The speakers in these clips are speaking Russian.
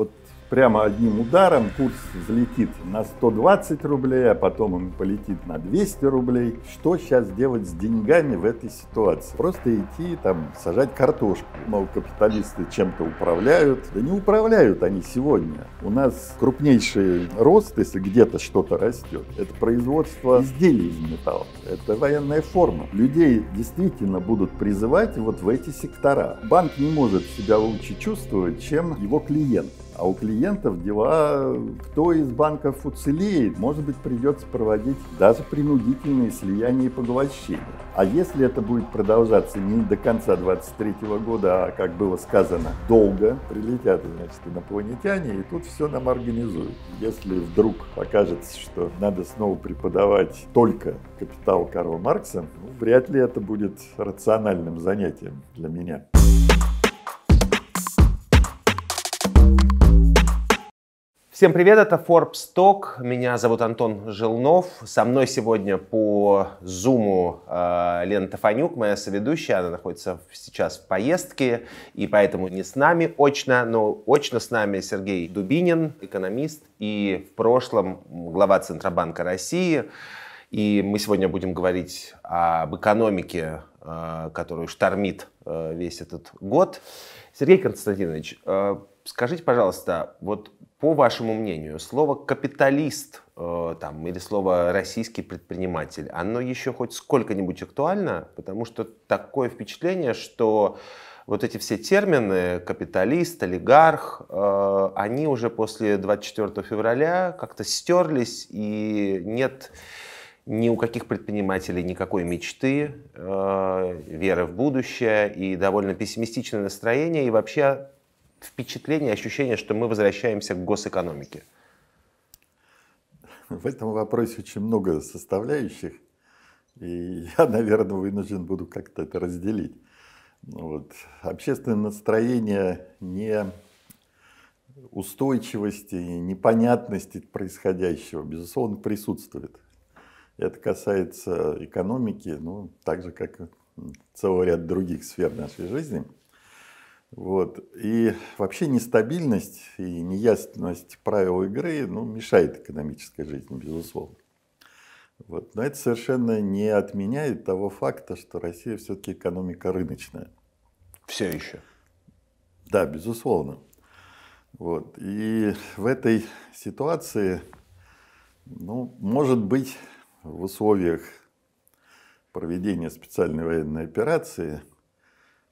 вот прямо одним ударом курс взлетит на 120 рублей, а потом он полетит на 200 рублей. Что сейчас делать с деньгами в этой ситуации? Просто идти там сажать картошку. Мол, капиталисты чем-то управляют. Да не управляют они сегодня. У нас крупнейший рост, если где-то что-то растет, это производство изделий из металла. Это военная форма. Людей действительно будут призывать вот в эти сектора. Банк не может себя лучше чувствовать, чем его клиент а у клиентов дела, кто из банков уцелеет, может быть, придется проводить даже принудительные слияния и поглощения. А если это будет продолжаться не до конца 2023 года, а, как было сказано, долго, прилетят, значит, инопланетяне, и тут все нам организуют. Если вдруг окажется, что надо снова преподавать только капитал Карла Маркса, ну, вряд ли это будет рациональным занятием для меня. Всем привет, это Forbes Talk. Меня зовут Антон Желнов. Со мной сегодня по Зуму э, Лена Тафанюк, моя соведущая. Она находится сейчас в поездке и поэтому не с нами очно, но очно с нами Сергей Дубинин, экономист и в прошлом глава Центробанка России. И мы сегодня будем говорить об экономике, э, которую штормит э, весь этот год. Сергей Константинович, скажите, пожалуйста, вот по вашему мнению, слово «капиталист» э, там, или слово «российский предприниматель», оно еще хоть сколько-нибудь актуально? Потому что такое впечатление, что вот эти все термины «капиталист», «олигарх», э, они уже после 24 февраля как-то стерлись, и нет ни у каких предпринимателей никакой мечты, э, веры в будущее и довольно пессимистичное настроение, и вообще впечатление, ощущение, что мы возвращаемся к госэкономике? В этом вопросе очень много составляющих, и я, наверное, вынужден буду как-то это разделить. Ну вот. Общественное настроение не устойчивости, непонятности происходящего, безусловно, присутствует. Это касается экономики, ну, так же, как и целый ряд других сфер нашей жизни – вот. И вообще нестабильность и неясность правил игры ну, мешает экономической жизни, безусловно. Вот. Но это совершенно не отменяет того факта, что Россия все-таки экономика рыночная. Все еще. Да, безусловно. Вот. И в этой ситуации, ну, может быть, в условиях проведения специальной военной операции –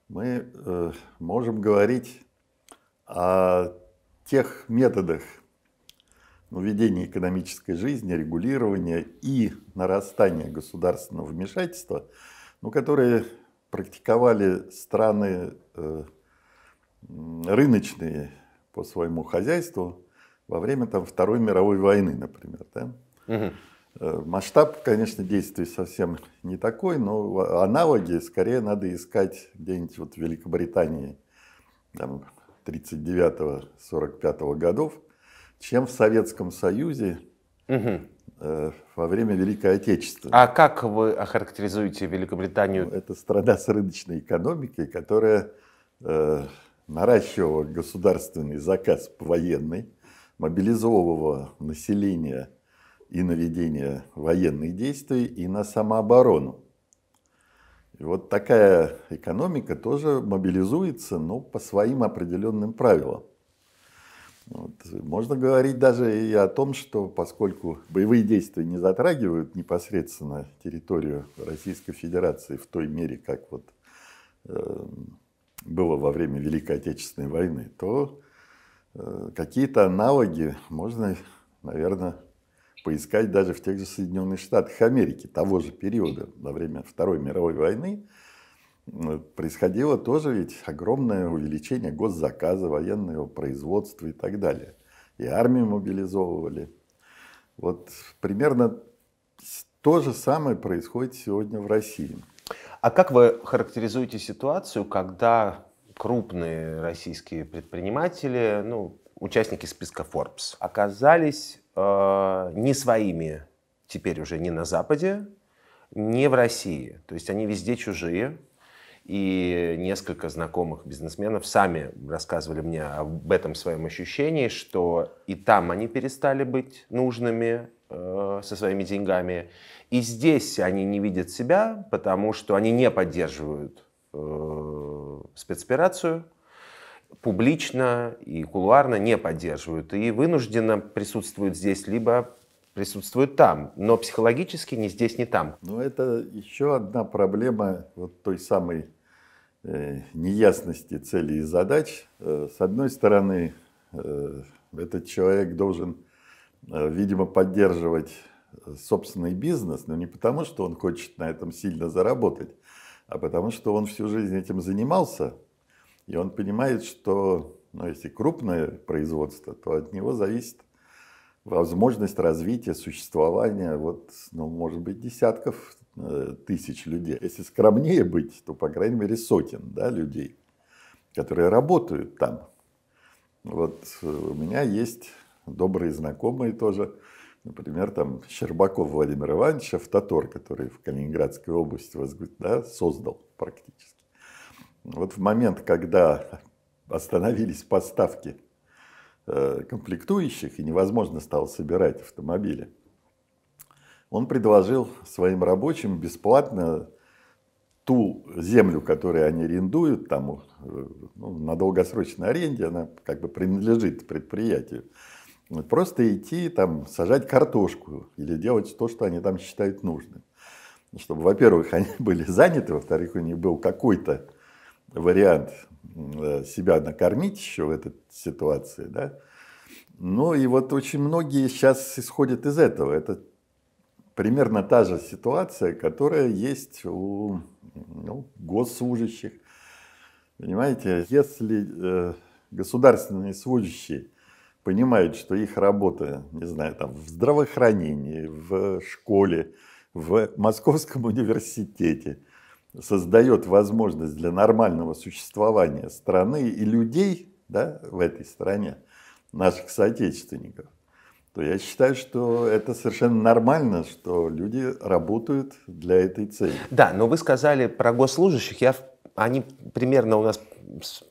мы э, можем говорить о тех методах ну, ведения экономической жизни, регулирования и нарастания государственного вмешательства, ну, которые практиковали страны э, рыночные по своему хозяйству во время там, Второй мировой войны, например. Да? Угу. Э, масштаб, конечно, действий совсем не такой, но аналоги скорее надо искать где-нибудь вот в Великобритании 39-45 годов, чем в Советском Союзе угу. во время Великой Отечества. А как вы охарактеризуете Великобританию? Ну, это страна с рыночной экономикой, которая э, наращивала государственный заказ по военной, мобилизовывала население – и на ведение военных действий, и на самооборону. И вот такая экономика тоже мобилизуется, но по своим определенным правилам. Вот. Можно говорить даже и о том, что поскольку боевые действия не затрагивают непосредственно территорию Российской Федерации в той мере, как вот э, было во время Великой Отечественной войны, то э, какие-то аналоги можно, наверное, поискать даже в тех же Соединенных Штатах Америки того же периода, во время Второй мировой войны, э, происходило тоже ведь огромное увеличение госзаказа, военного производства и так далее. И армию мобилизовывали. Вот примерно то же самое происходит сегодня в России. А как вы характеризуете ситуацию, когда крупные российские предприниматели, ну, участники списка Forbes, оказались э, не своими, теперь уже не на Западе, не в России. То есть они везде чужие. И несколько знакомых бизнесменов сами рассказывали мне об этом своем ощущении, что и там они перестали быть нужными э, со своими деньгами, и здесь они не видят себя, потому что они не поддерживают э, спецоперацию, публично и кулуарно не поддерживают и вынужденно присутствуют здесь, либо присутствуют там, но психологически ни здесь, ни там. Но это еще одна проблема вот той самой э, неясности целей и задач. Э, с одной стороны, э, этот человек должен, э, видимо, поддерживать собственный бизнес, но не потому, что он хочет на этом сильно заработать, а потому, что он всю жизнь этим занимался – и он понимает, что ну, если крупное производство, то от него зависит возможность развития, существования, вот, ну, может быть, десятков э, тысяч людей. Если скромнее быть, то, по крайней мере, сотен да, людей, которые работают там. Вот э, у меня есть добрые знакомые тоже, например, там Щербаков Владимир Иванович, автотор, который в Калининградской области возглас... да, создал практически вот в момент, когда остановились поставки э, комплектующих и невозможно стало собирать автомобили, он предложил своим рабочим бесплатно ту землю, которую они арендуют, там, э, ну, на долгосрочной аренде, она как бы принадлежит предприятию, просто идти там сажать картошку или делать то, что они там считают нужным. Чтобы, во-первых, они были заняты, во-вторых, у них был какой-то вариант э, себя накормить еще в этой ситуации, да. Ну и вот очень многие сейчас исходят из этого. Это примерно та же ситуация, которая есть у ну, госслужащих. Понимаете, если э, государственные служащие понимают, что их работа, не знаю, там в здравоохранении, в школе, в Московском университете – создает возможность для нормального существования страны и людей да, в этой стране, наших соотечественников, то я считаю, что это совершенно нормально, что люди работают для этой цели. Да, но вы сказали про госслужащих, я, они примерно у нас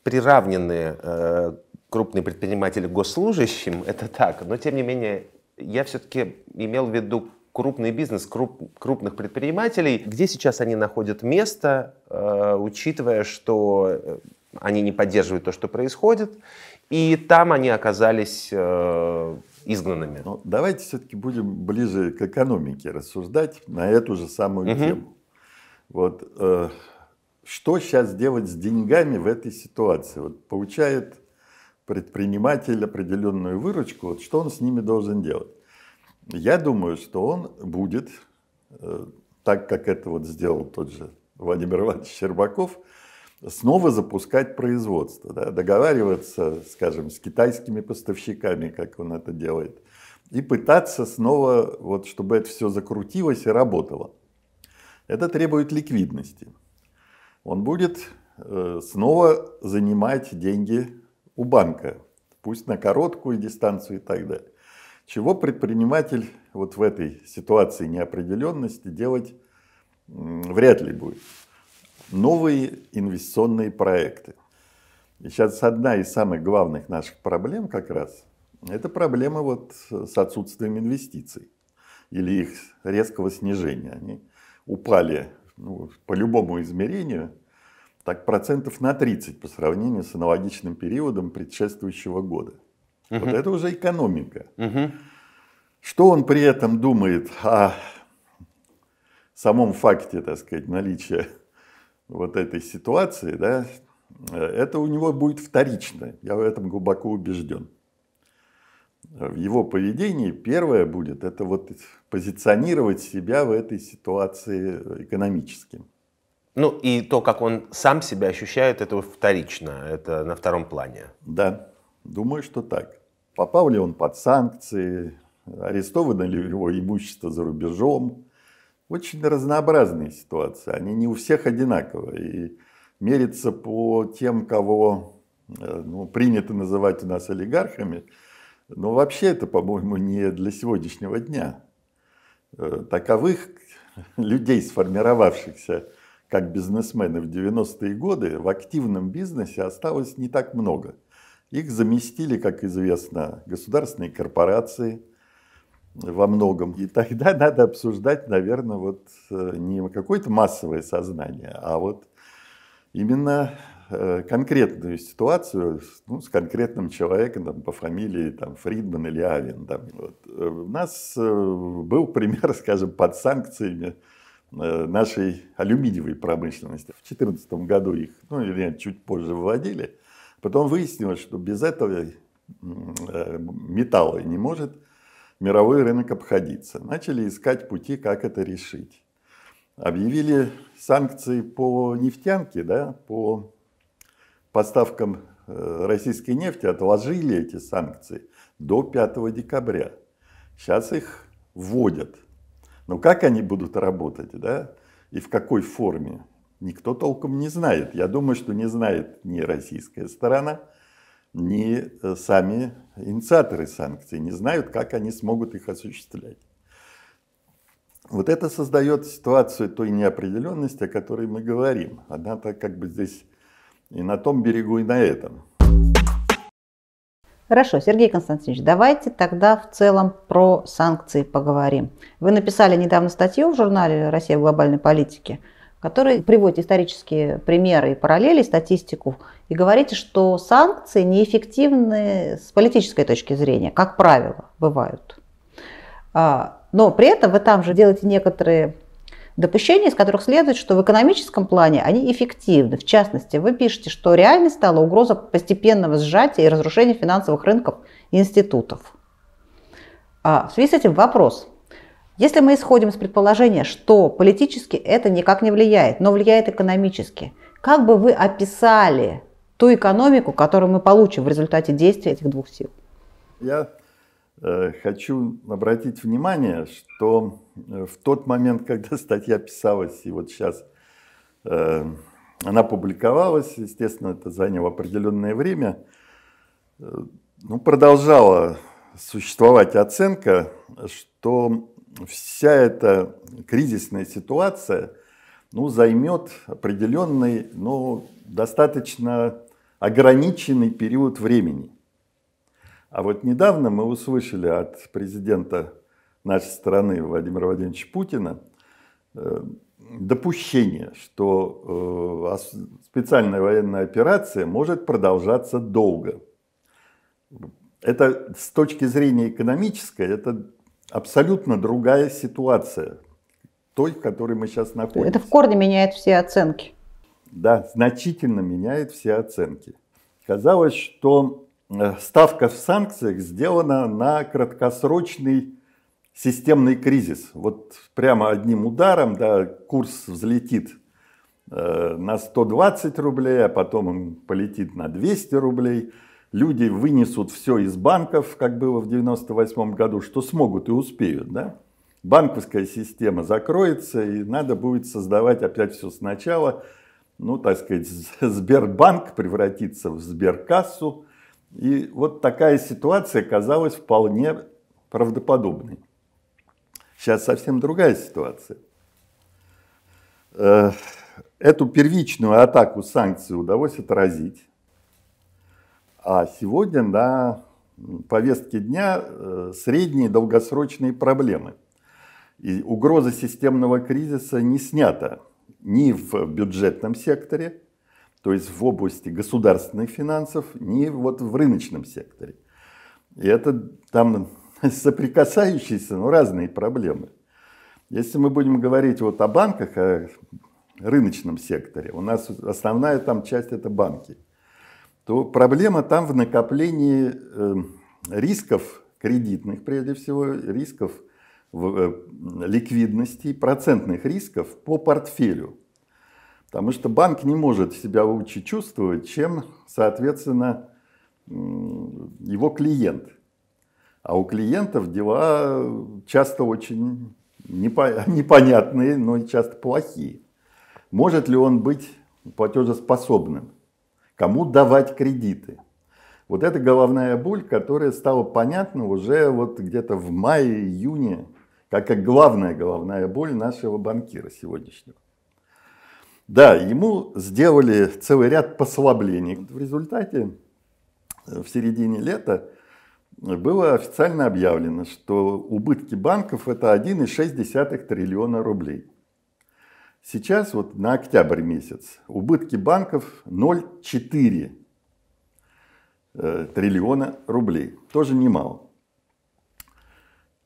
приравнены э, крупные предприниматели к госслужащим, это так, но тем не менее я все-таки имел в виду крупный бизнес, круп, крупных предпринимателей. Где сейчас они находят место, э, учитывая, что э, они не поддерживают то, что происходит, и там они оказались э, изгнанными. Но ну, давайте все-таки будем ближе к экономике рассуждать на эту же самую угу. тему. Вот что сейчас делать с деньгами в этой ситуации? Вот получает предприниматель определенную выручку, вот что он с ними должен делать? Я думаю, что он будет, э, так как это вот сделал тот же Владимир Иванович Щербаков, снова запускать производство, да, договариваться, скажем, с китайскими поставщиками, как он это делает, и пытаться снова, вот, чтобы это все закрутилось и работало. Это требует ликвидности. Он будет э, снова занимать деньги у банка, пусть на короткую дистанцию и так далее. Чего предприниматель вот в этой ситуации неопределенности делать вряд ли будет? Новые инвестиционные проекты. И сейчас одна из самых главных наших проблем как раз – это проблема вот с отсутствием инвестиций или их резкого снижения. Они упали ну, по любому измерению так процентов на 30 по сравнению с аналогичным периодом предшествующего года – Угу. Вот это уже экономика. Угу. Что он при этом думает о самом факте, так сказать, наличия вот этой ситуации, да, э, это у него будет вторично. Я в этом глубоко убежден. В его поведении первое будет это вот позиционировать себя в этой ситуации экономически. Ну и то, как он сам себя ощущает, это вторично, это на втором плане. Да. Думаю, что так. Попал ли он под санкции, арестовано ли его имущество за рубежом. Очень разнообразные ситуации, они не у всех одинаковые. И мериться по тем, кого э, ну, принято называть у нас олигархами, но вообще это, по-моему, не для сегодняшнего дня. Э, таковых людей, сформировавшихся как бизнесмены в 90-е годы, в активном бизнесе осталось не так много – их заместили, как известно, государственные корпорации во многом. И тогда надо обсуждать, наверное, вот э, не какое-то массовое сознание, а вот именно э, конкретную ситуацию ну, с конкретным человеком там, по фамилии там, Фридман или Авен. Там, вот. Э, у нас был пример, скажем, под санкциями нашей алюминиевой промышленности. В 2014 году их, ну или чуть позже вводили – Потом выяснилось, что без этого э, металла не может мировой рынок обходиться. Начали искать пути, как это решить. Объявили санкции по нефтянке, да, по поставкам э, российской нефти, отложили эти санкции до 5 декабря. Сейчас их вводят. Но как они будут работать, да, и в какой форме? никто толком не знает. Я думаю, что не знает ни российская сторона, ни э, сами инициаторы санкций, не знают, как они смогут их осуществлять. Вот это создает ситуацию той неопределенности, о которой мы говорим. Она-то как бы здесь и на том берегу, и на этом. Хорошо, Сергей Константинович, давайте тогда в целом про санкции поговорим. Вы написали недавно статью в журнале «Россия в глобальной политике», который приводит исторические примеры и параллели, статистику, и говорите, что санкции неэффективны с политической точки зрения, как правило, бывают. А, но при этом вы там же делаете некоторые допущения, из которых следует, что в экономическом плане они эффективны. В частности, вы пишете, что реальной стала угроза постепенного сжатия и разрушения финансовых рынков и институтов. А, в связи с этим вопрос – если мы исходим из предположения, что политически это никак не влияет, но влияет экономически, как бы вы описали ту экономику, которую мы получим в результате действия этих двух сил? Я э, хочу обратить внимание, что э, в тот момент, когда статья писалась, и вот сейчас э, она публиковалась, естественно, это заняло определенное время, э, ну, продолжала существовать оценка, что вся эта кризисная ситуация ну, займет определенный, но ну, достаточно ограниченный период времени. А вот недавно мы услышали от президента нашей страны Владимира Владимировича Путина э, допущение, что э, специальная военная операция может продолжаться долго. Это с точки зрения экономической, это абсолютно другая ситуация той, в которой мы сейчас находимся. Это в корне меняет все оценки. Да, значительно меняет все оценки. Казалось, что э, ставка в санкциях сделана на краткосрочный системный кризис. Вот прямо одним ударом да, курс взлетит э, на 120 рублей, а потом он полетит на 200 рублей – люди вынесут все из банков, как было в 98 году, что смогут и успеют, да? Банковская система закроется, и надо будет создавать опять все сначала. Ну, так сказать, Сбербанк превратится в Сберкассу. И вот такая ситуация казалась вполне правдоподобной. Сейчас совсем другая ситуация. Э, эту первичную атаку санкций удалось отразить. А сегодня на повестке дня э, средние долгосрочные проблемы. И угроза системного кризиса не снята ни в бюджетном секторе, то есть в области государственных финансов, ни вот в рыночном секторе. И это там соприкасающиеся, но разные проблемы. Если мы будем говорить вот о банках, о рыночном секторе, у нас основная там часть это банки – то проблема там в накоплении эм, рисков кредитных, прежде всего, рисков э, ликвидности, процентных рисков по портфелю. Потому что банк не может себя лучше чувствовать, чем, соответственно, его клиент. А у клиентов дела часто очень непонятные, но часто плохие. Может ли он быть платежеспособным? кому давать кредиты. Вот это головная боль, которая стала понятна уже вот где-то в мае-июне, как и главная головная боль нашего банкира сегодняшнего. Да, ему сделали целый ряд послаблений. В результате э, в середине лета было официально объявлено, что убытки банков это 1,6 триллиона рублей. Сейчас вот на октябрь месяц убытки банков 0,4 э, триллиона рублей. Тоже немало.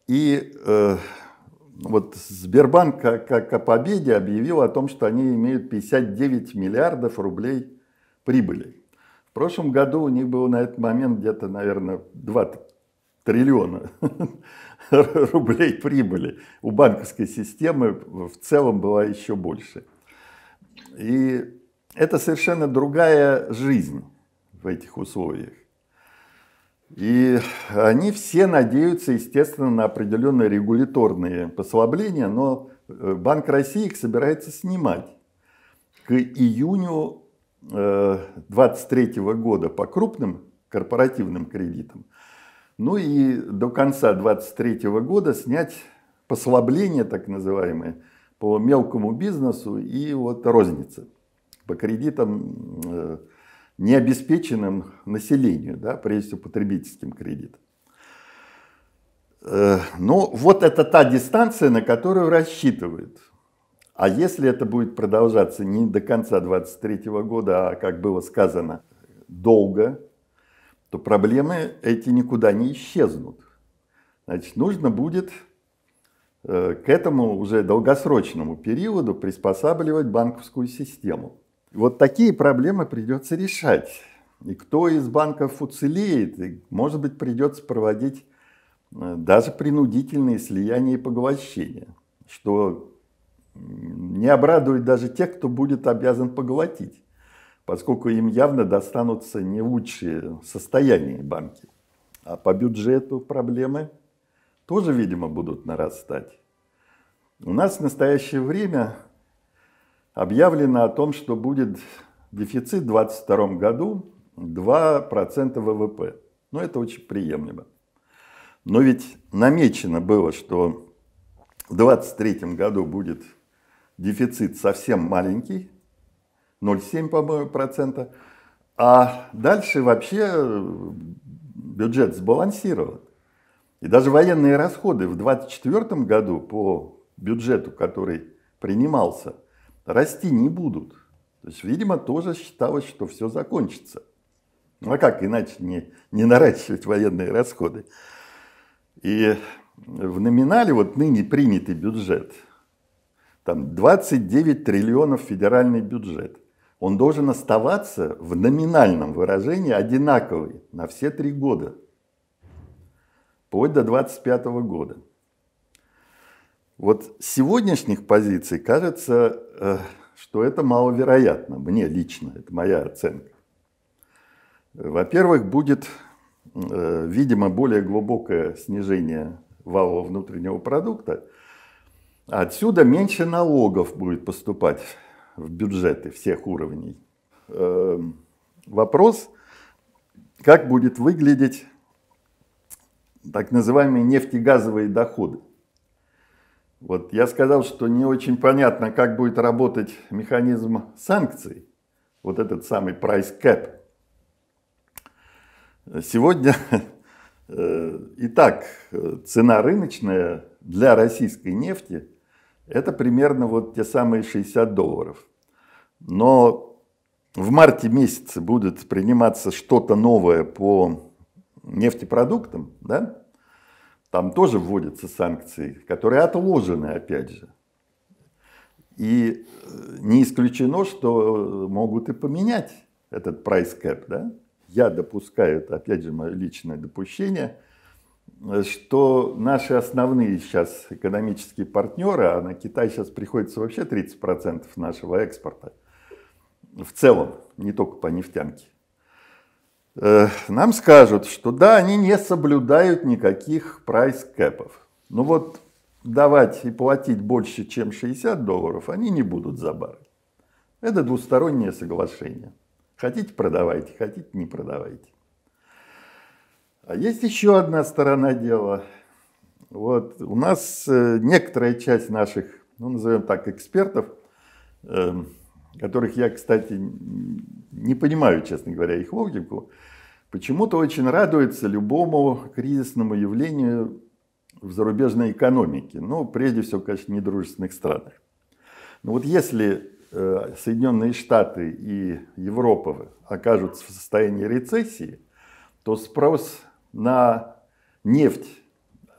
И э, вот Сбербанк как, о победе объявил о том, что они имеют 59 миллиардов рублей прибыли. В прошлом году у них было на этот момент где-то, наверное, 2 триллиона рублей прибыли. У банковской системы в целом была еще больше. И это совершенно другая жизнь в этих условиях. И они все надеются, естественно, на определенные регуляторные послабления, но э, Банк России их собирается снимать. К июню 2023 э, года по крупным корпоративным кредитам – ну и до конца 2023 года снять послабление, так называемое, по мелкому бизнесу и вот рознице по кредитам э, необеспеченным населению, да, прежде всего потребительским кредитам. Э, ну, вот это та дистанция, на которую рассчитывают. А если это будет продолжаться не до конца 2023 года, а, как было сказано, долго, то проблемы эти никуда не исчезнут. Значит, нужно будет э, к этому уже долгосрочному периоду приспосабливать банковскую систему. Вот такие проблемы придется решать. И кто из банков уцелеет, и, может быть, придется проводить э, даже принудительные слияния и поглощения, что не обрадует даже тех, кто будет обязан поглотить поскольку им явно достанутся не лучшие состояния банки. А по бюджету проблемы тоже, видимо, будут нарастать. У нас в настоящее время объявлено о том, что будет дефицит в 2022 году 2% ВВП. Но ну, это очень приемлемо. Но ведь намечено было, что в 2023 году будет дефицит совсем маленький, 0,7, по-моему, А дальше вообще э, бюджет сбалансирован. И даже военные расходы в 2024 году по бюджету, который принимался, расти не будут. То есть, видимо, тоже считалось, что все закончится. Ну а как иначе не, не наращивать военные расходы? И в номинале вот ныне принятый бюджет, там 29 триллионов федеральный бюджет он должен оставаться в номинальном выражении одинаковый на все три года, вплоть до 25 года. Вот с сегодняшних позиций кажется, э, что это маловероятно, мне лично, это моя оценка. Во-первых, будет, э, видимо, более глубокое снижение валового внутреннего продукта, отсюда меньше налогов будет поступать в бюджеты всех уровней. Эм, вопрос, как будет выглядеть так называемые нефтегазовые доходы. Вот я сказал, что не очень понятно, как будет работать механизм санкций, вот этот самый price cap. Сегодня э, итак, э, цена рыночная для российской нефти это примерно вот те самые 60 долларов. Но в марте месяце будет приниматься что-то новое по нефтепродуктам, да? там тоже вводятся санкции, которые отложены, опять же. И э, не исключено, что э, могут и поменять этот прайс-кэп. Да? Я допускаю, это опять же мое личное допущение – что наши основные сейчас экономические партнеры, а на Китай сейчас приходится вообще 30% нашего экспорта, в целом, не только по нефтянке, э, нам скажут, что да, они не соблюдают никаких прайс-кэпов. Ну вот давать и платить больше, чем 60 долларов, они не будут за баррель. Это двустороннее соглашение. Хотите продавайте, хотите не продавайте. А есть еще одна сторона дела. Вот у нас э, некоторая часть наших, ну назовем так, экспертов, эм, которых я, кстати, не понимаю, честно говоря, их логику, почему-то очень радуется любому кризисному явлению в зарубежной экономике. Ну, прежде всего, конечно, в недружественных странах. Но вот если э, Соединенные Штаты и Европа окажутся в состоянии рецессии, то спрос на нефть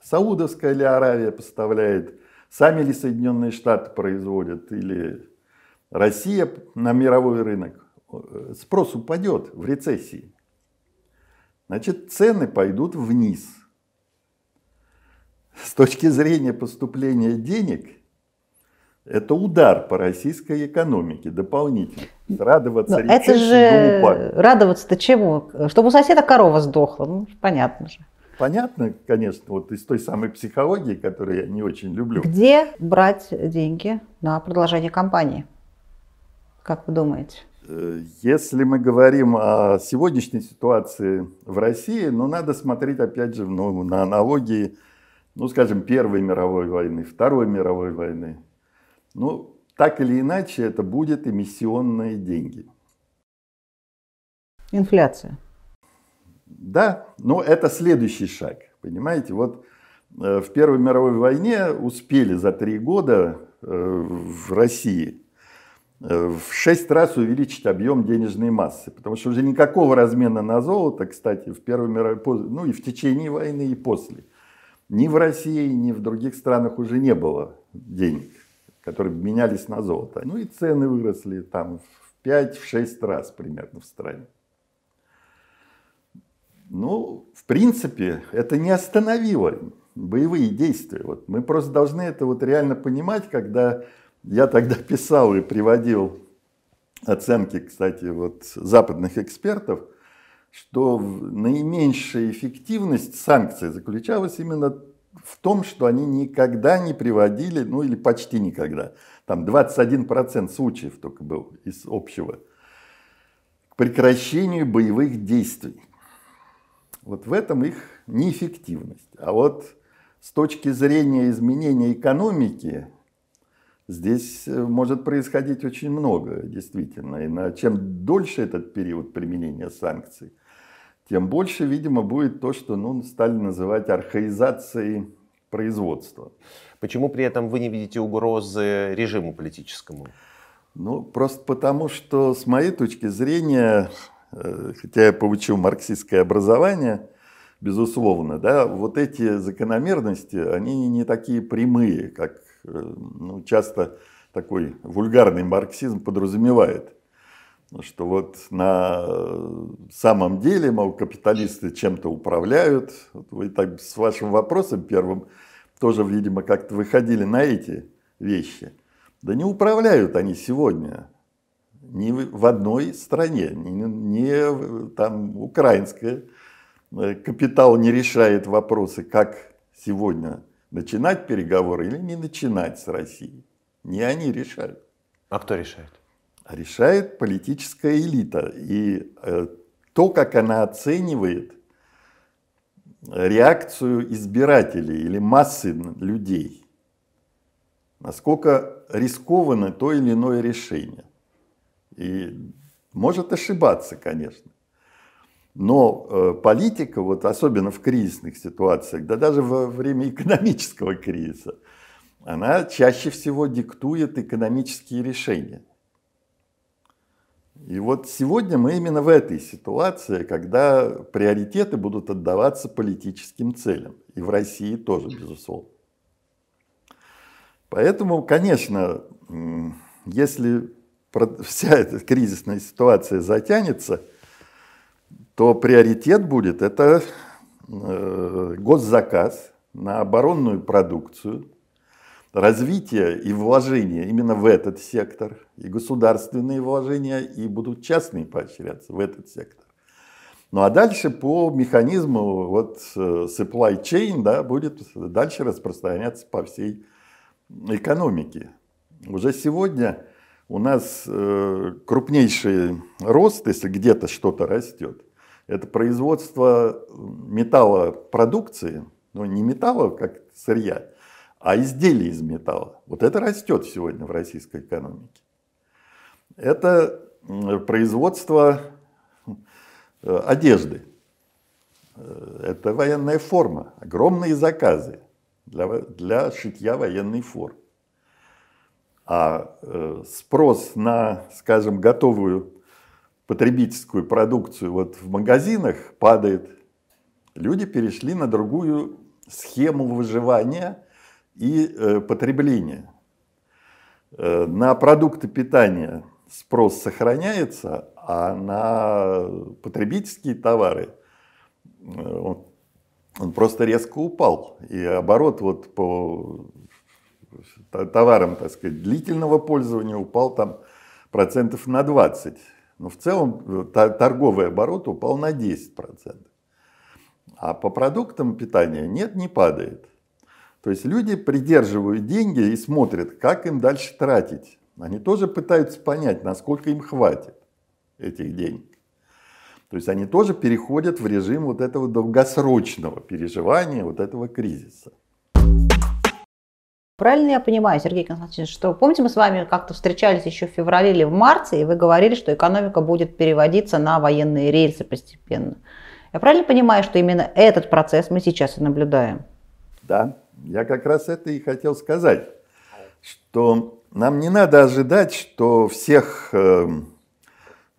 Саудовская ли Аравия поставляет, сами ли Соединенные Штаты производят или Россия на мировой рынок, спрос упадет в рецессии. Значит, цены пойдут вниз. С точки зрения поступления денег – это удар по российской экономике дополнительно. Ну, Радоваться Но ну, это же радоваться-то чему? Чтобы у соседа корова сдохла, ну, понятно же. Понятно, конечно, вот из той самой психологии, которую я не очень люблю. Где брать деньги на продолжение кампании? Как вы думаете? Э, если мы говорим о сегодняшней ситуации в России, ну, надо смотреть, опять же, ну, на аналогии, ну, скажем, Первой мировой войны, Второй мировой войны, ну, так или иначе, это будет эмиссионные деньги. Инфляция. Да, но это следующий шаг. Понимаете, вот э, в Первой мировой войне успели за три года э, в России э, в шесть раз увеличить объем денежной массы, потому что уже никакого размена на золото, кстати, в Первой мировой, ну и в течение войны, и после. Ни в России, ни в других странах уже не было денег которые менялись на золото. Ну и цены выросли там в 5-6 раз примерно в стране. Ну, в принципе, это не остановило боевые действия. Вот мы просто должны это вот реально понимать, когда я тогда писал и приводил оценки, кстати, вот западных экспертов, что наименьшая эффективность санкций заключалась именно в том, что они никогда не приводили, ну или почти никогда, там 21% случаев только был из общего, к прекращению боевых действий. Вот в этом их неэффективность. А вот с точки зрения изменения экономики, здесь э, может происходить очень много, действительно. И на чем дольше этот период применения санкций – тем больше, видимо, будет то, что ну, стали называть архаизацией производства. Почему при этом вы не видите угрозы режиму политическому? Ну, просто потому, что с моей точки зрения, э, хотя я получил марксистское образование, безусловно, да, вот эти закономерности, они не такие прямые, как э, ну, часто такой вульгарный марксизм подразумевает что вот на самом деле, мол, капиталисты чем-то управляют. Вы так с вашим вопросом первым тоже, видимо, как-то выходили на эти вещи. Да не управляют они сегодня ни в одной стране, ни, ни там украинская. Э, капитал не решает вопросы, как сегодня начинать переговоры или не начинать с Россией. Не они решают. А кто решает? решает политическая элита. И э, то, как она оценивает реакцию избирателей или массы людей, насколько рискованно то или иное решение. И может ошибаться, конечно. Но э, политика, вот особенно в кризисных ситуациях, да даже во время экономического кризиса, она чаще всего диктует экономические решения. И вот сегодня мы именно в этой ситуации, когда приоритеты будут отдаваться политическим целям. И в России тоже, безусловно. Поэтому, конечно, если вся эта кризисная ситуация затянется, то приоритет будет это э, госзаказ на оборонную продукцию, развитие и вложения именно в этот сектор, и государственные вложения, и будут частные поощряться в этот сектор. Ну а дальше по механизму вот э, supply chain да, будет дальше распространяться по всей экономике. Уже сегодня у нас э, крупнейший рост, если где-то что-то растет, это производство металлопродукции, ну не металла как сырья, а изделия из металла. Вот это растет сегодня в российской экономике. Это производство э, одежды. Э, это военная форма. Огромные заказы для, для шитья военной формы. А э, спрос на, скажем, готовую потребительскую продукцию вот в магазинах падает. Люди перешли на другую схему выживания – и э, потребление. Э, на продукты питания спрос сохраняется, а на потребительские товары э, он, просто резко упал. И оборот вот по товарам, так сказать, длительного пользования упал там процентов на 20. Но в целом торговый оборот упал на 10%. А по продуктам питания нет, не падает. То есть люди придерживают деньги и смотрят, как им дальше тратить. Они тоже пытаются понять, насколько им хватит этих денег. То есть они тоже переходят в режим вот этого долгосрочного переживания, вот этого кризиса. Правильно я понимаю, Сергей Константинович, что помните, мы с вами как-то встречались еще в феврале или в марте, и вы говорили, что экономика будет переводиться на военные рельсы постепенно. Я правильно понимаю, что именно этот процесс мы сейчас и наблюдаем? Да, я как раз это и хотел сказать, что нам не надо ожидать, что всех э,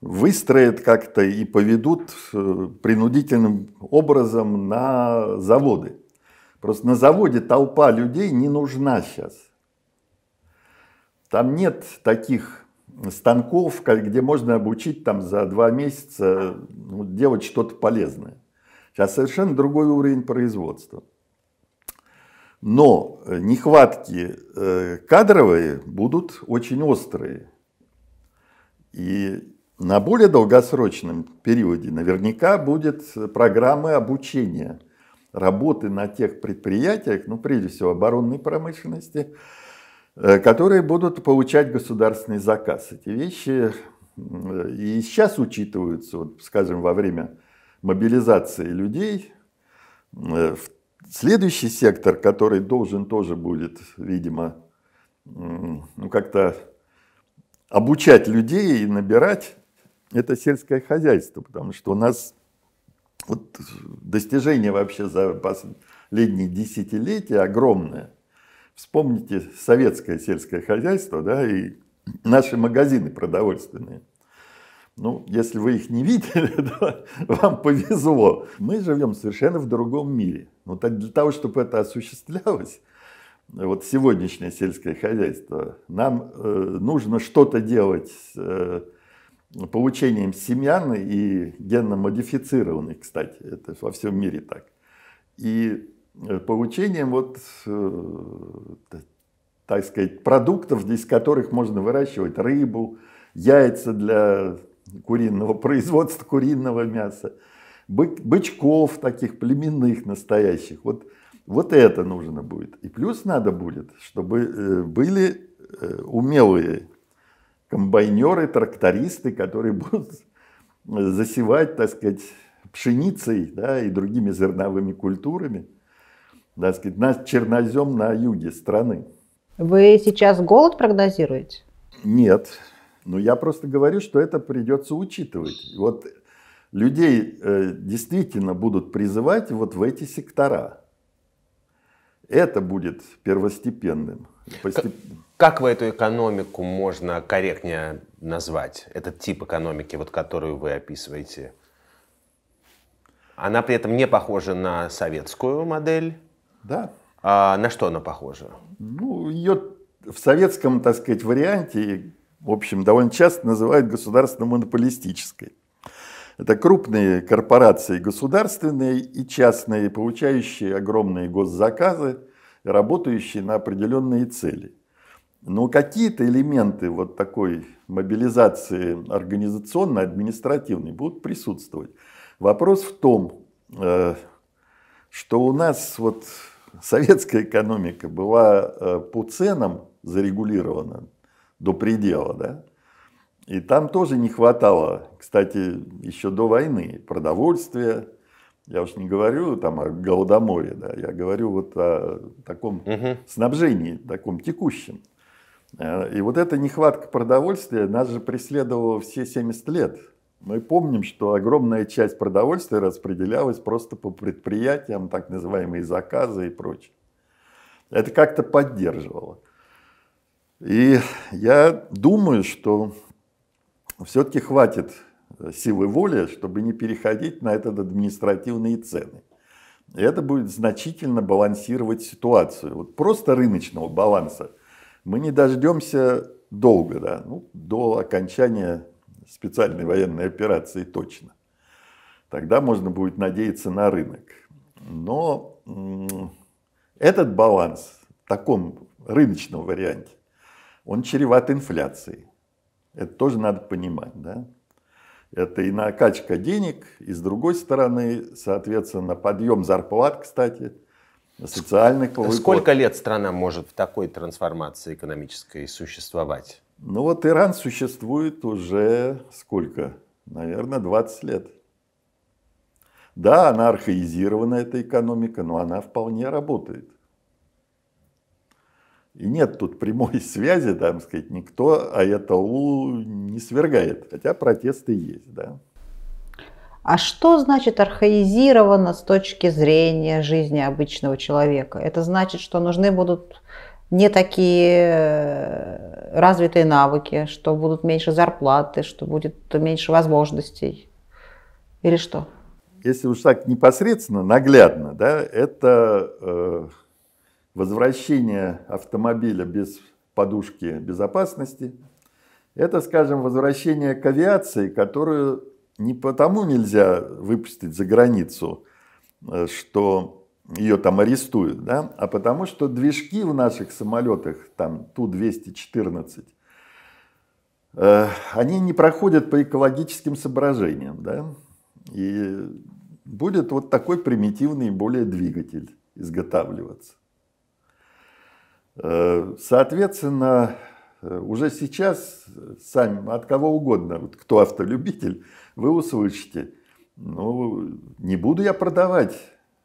выстроят как-то и поведут э, принудительным образом на заводы. Просто на заводе толпа людей не нужна сейчас. Там нет таких станков, где можно обучить там за два месяца ну, делать что-то полезное. Сейчас совершенно другой уровень производства. Но э, нехватки э, кадровые будут очень острые. И на более долгосрочном периоде наверняка будет программы обучения работы на тех предприятиях, ну, прежде всего, оборонной промышленности, э, которые будут получать государственный заказ. Эти вещи и сейчас учитываются, вот, скажем, во время мобилизации людей в Следующий сектор, который должен тоже будет, видимо, ну как-то обучать людей и набирать, это сельское хозяйство, потому что у нас вот достижение вообще за последние десятилетия огромное. Вспомните советское сельское хозяйство, да, и наши магазины продовольственные – ну, если вы их не видели, то вам повезло. Мы живем совершенно в другом мире. Но ну, так для того, чтобы это осуществлялось, вот сегодняшнее сельское хозяйство, нам э, нужно что-то делать с э, получением семян и генно-модифицированных, кстати, это во всем мире так, и э, получением вот, э, так сказать, продуктов, из которых можно выращивать рыбу, яйца для куриного, производства куриного мяса, бычков таких племенных настоящих. Вот, вот это нужно будет. И плюс надо будет, чтобы э, были э, умелые комбайнеры, трактористы, которые будут засевать, так сказать, пшеницей да, и другими зерновыми культурами, так сказать, наш чернозем на юге страны. Вы сейчас голод прогнозируете? Нет, но я просто говорю, что это придется учитывать. Вот людей э, действительно будут призывать вот в эти сектора. Это будет первостепенным. Постеп... Как вы эту экономику можно корректнее назвать? Этот тип экономики, вот которую вы описываете. Она при этом не похожа на советскую модель. Да. А на что она похожа? Ну, ее в советском, так сказать, варианте в общем, довольно часто называют государственно-монополистической. Это крупные корпорации государственные и частные, получающие огромные госзаказы, работающие на определенные цели. Но какие-то элементы вот такой мобилизации организационно-административной будут присутствовать. Вопрос в том, э, что у нас вот советская экономика была э, по ценам зарегулирована до предела, да. И там тоже не хватало, кстати, еще до войны, продовольствия. Я уж не говорю там о голодоморе, да, я говорю вот о таком угу. снабжении, таком текущем. Э, и вот эта нехватка продовольствия нас же преследовала все 70 лет. Мы помним, что огромная часть продовольствия распределялась просто по предприятиям, так называемые заказы и прочее. Это как-то поддерживало. И я думаю, что все-таки хватит э, силы воли, чтобы не переходить на этот административные цены. И это будет значительно балансировать ситуацию. Вот просто рыночного баланса мы не дождемся долго, да, ну, до окончания специальной военной операции точно. Тогда можно будет надеяться на рынок. Но этот баланс в таком рыночном варианте он чреват инфляцией. Это тоже надо понимать. Да? Это и накачка денег, и с другой стороны, соответственно, подъем зарплат, кстати, социальных выплат. Сколько лет страна может в такой трансформации экономической существовать? Ну вот Иран существует уже сколько? Наверное, 20 лет. Да, она архаизирована, эта экономика, но она вполне работает. И нет тут прямой связи, там сказать, никто Аятолу не свергает, хотя протесты есть, да. А что значит архаизировано с точки зрения жизни обычного человека? Это значит, что нужны будут не такие э, развитые навыки, что будут меньше зарплаты, что будет меньше возможностей или что? Если уж так непосредственно, наглядно, да, это э, возвращение автомобиля без подушки безопасности. Это, скажем, возвращение к авиации, которую не потому нельзя выпустить за границу, э, что ее там арестуют, да? а потому что движки в наших самолетах, там Ту-214, э, они не проходят по экологическим соображениям. Да? И будет вот такой примитивный более двигатель изготавливаться. Э, соответственно, э, уже сейчас сами от кого угодно, вот кто автолюбитель, вы услышите, ну, не буду я продавать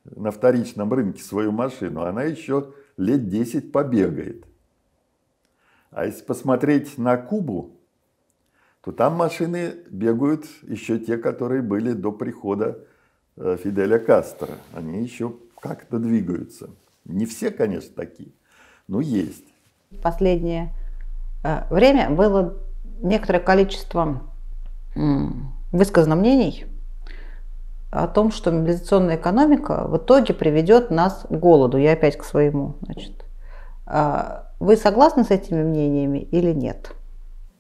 на вторичном рынке свою машину, она еще лет 10 побегает. А если посмотреть на Кубу, то там машины бегают еще те, которые были до прихода э, Фиделя Кастро. Они еще как-то двигаются. Не все, конечно, такие но ну, есть. Последнее э, время было некоторое количество высказано мнений о том, что мобилизационная экономика в итоге приведет нас к голоду. Я опять к своему. Значит. А, вы согласны с этими мнениями или нет?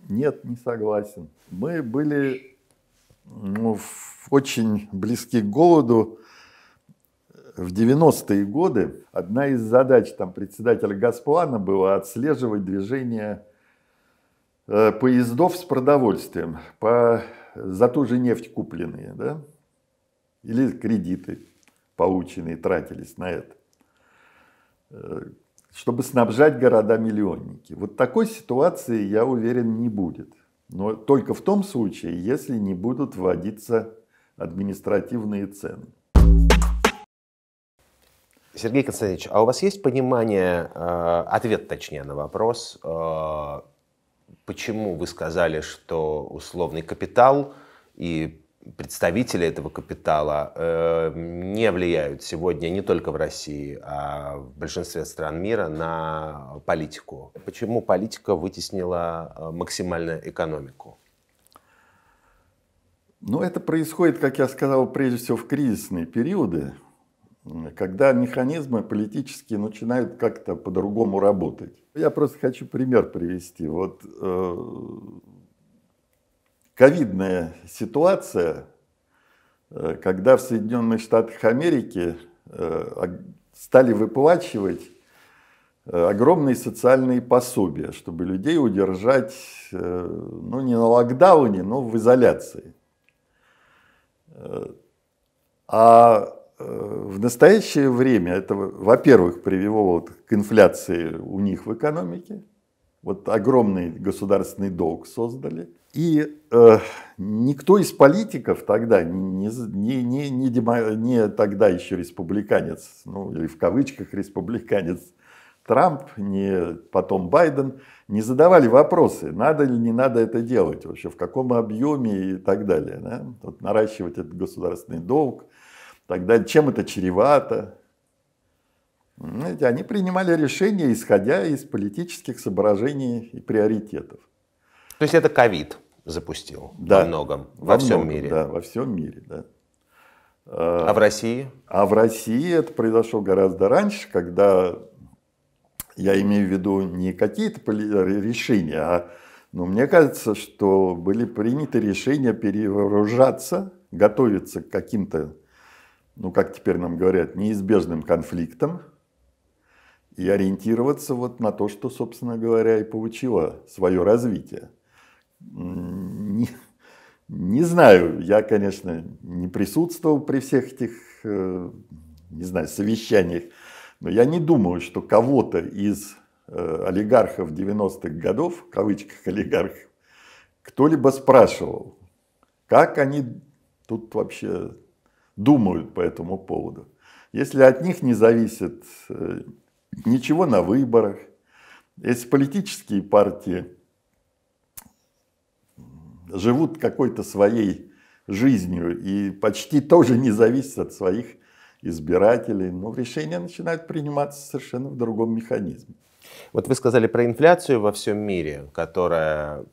Нет, не согласен. Мы были ну, очень близки к голоду в 90-е годы одна из задач там, председателя Газплана была отслеживать движение э, поездов с продовольствием по, за ту же нефть купленные, да? или кредиты полученные тратились на это, э, чтобы снабжать города-миллионники. Вот такой ситуации, я уверен, не будет. Но только в том случае, если не будут вводиться административные цены. Сергей Константинович, а у вас есть понимание, э, ответ точнее на вопрос, э, почему вы сказали, что условный капитал и представители этого капитала э, не влияют сегодня не только в России, а в большинстве стран мира на политику? Почему политика вытеснила максимально экономику? Ну, это происходит, как я сказал, прежде всего в кризисные периоды, когда механизмы политические начинают как-то по-другому работать. Я просто хочу пример привести. Вот э, ковидная ситуация, э, когда в Соединенных Штатах Америки э, стали выплачивать огромные социальные пособия, чтобы людей удержать, ну, не на локдауне, но в изоляции. А в настоящее время это, во-первых, привело к инфляции у них в экономике. Вот огромный государственный долг создали. И э, никто из политиков тогда, не, не, не, не, демо, не тогда еще республиканец, ну или в кавычках республиканец, Трамп, не потом Байден, не задавали вопросы, надо или не надо это делать вообще, в каком объеме и так далее. Да? Вот наращивать этот государственный долг – Тогда чем это чревато? Знаете, они принимали решения, исходя из политических соображений и приоритетов. То есть это ковид запустил да, во многом, во, во всем многом, мире. Да, во всем мире, да. А в России? А в России это произошло гораздо раньше, когда я имею в виду не какие-то э, решения, а ну, мне кажется, что были приняты решения перевооружаться, готовиться к каким-то ну как теперь нам говорят, неизбежным конфликтом и ориентироваться вот на то, что, собственно говоря, и получило свое развитие. Не, не знаю, я, конечно, не присутствовал при всех этих, э, не знаю, совещаниях, но я не думаю, что кого-то из э, олигархов 90-х годов, в кавычках олигархов, кто-либо спрашивал, как они тут вообще думают по этому поводу. Если от них не зависит э, ничего на выборах, если политические партии живут какой-то своей жизнью и почти тоже не зависят от своих избирателей, но ну, решения начинают приниматься совершенно в другом механизме. Вот вы сказали про инфляцию во всем мире, которая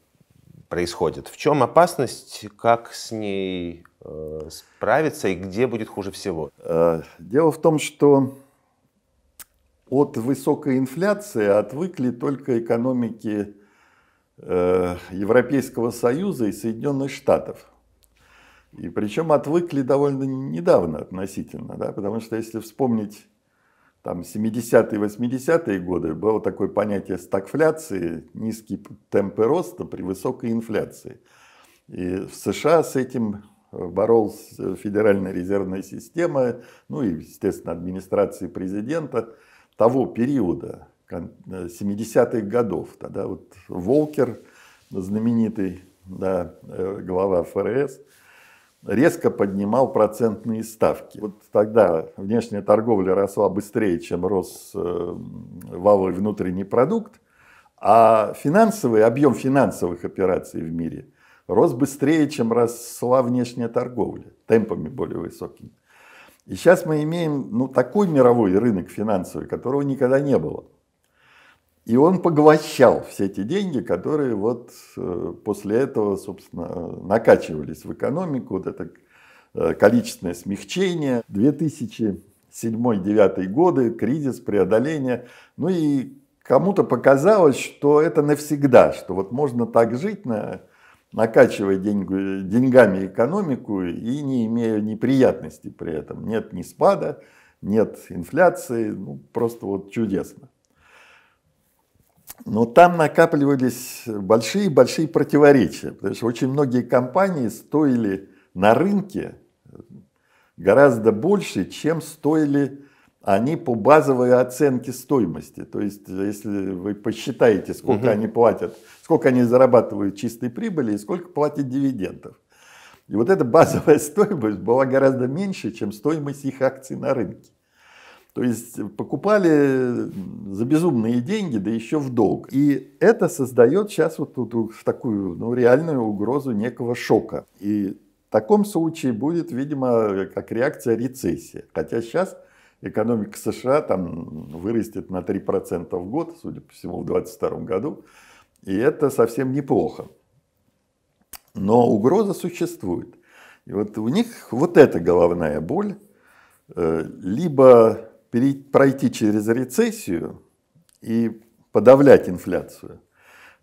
происходит. В чем опасность, как с ней Э, справиться и где будет хуже всего? Э, дело в том, что от высокой инфляции отвыкли только экономики э, Европейского Союза и Соединенных Штатов. И причем отвыкли довольно недавно относительно, да, потому что если вспомнить там 70-е, 80-е годы, было такое понятие стагфляции, низкие темпы роста при высокой инфляции. И в США с этим боролась э, Федеральная резервная система, ну и, естественно, администрации президента того периода, 70-х э, годов. Тогда вот Волкер, знаменитый да, э, глава ФРС, резко поднимал процентные ставки. Вот тогда внешняя торговля росла быстрее, чем рос валовый внутренний продукт, а финансовый, объем финансовых операций в мире – рос быстрее, чем росла внешняя торговля, темпами более высокими. И сейчас мы имеем ну, такой мировой рынок финансовый, которого никогда не было. И он поглощал все эти деньги, которые вот э, после этого, собственно, накачивались в экономику. Вот это э, количественное смягчение. 2007-2009 годы, кризис, преодоление. Ну и кому-то показалось, что это навсегда, что вот можно так жить на накачивая день, деньгами экономику и не имея неприятностей при этом. Нет ни спада, нет инфляции, ну, просто вот чудесно. Но там накапливались большие-большие противоречия, потому что очень многие компании стоили на рынке гораздо больше, чем стоили они по базовой оценке стоимости. То есть, если вы посчитаете, сколько угу. они платят, сколько они зарабатывают чистой прибыли и сколько платят дивидендов. И вот эта базовая стоимость была гораздо меньше, чем стоимость их акций на рынке. То есть покупали за безумные деньги, да еще в долг. И это создает сейчас вот тут такую ну, реальную угрозу некого шока. И в таком случае будет, видимо, как реакция рецессия. Хотя сейчас экономика США там вырастет на 3% в год, судя по всему, в 2022 году. И это совсем неплохо. Но угроза существует. И вот у них вот эта головная боль. Э, либо пройти через рецессию и подавлять инфляцию,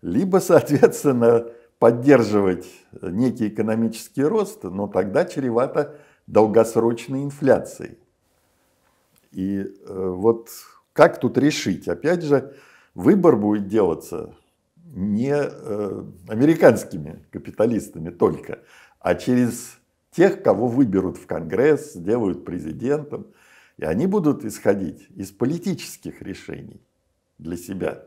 либо, соответственно, поддерживать некий экономический рост, но тогда чревато долгосрочной инфляцией. И э, вот как тут решить? Опять же, выбор будет делаться не э, американскими капиталистами только, а через тех, кого выберут в Конгресс, сделают президентом. И они будут исходить из политических решений для себя.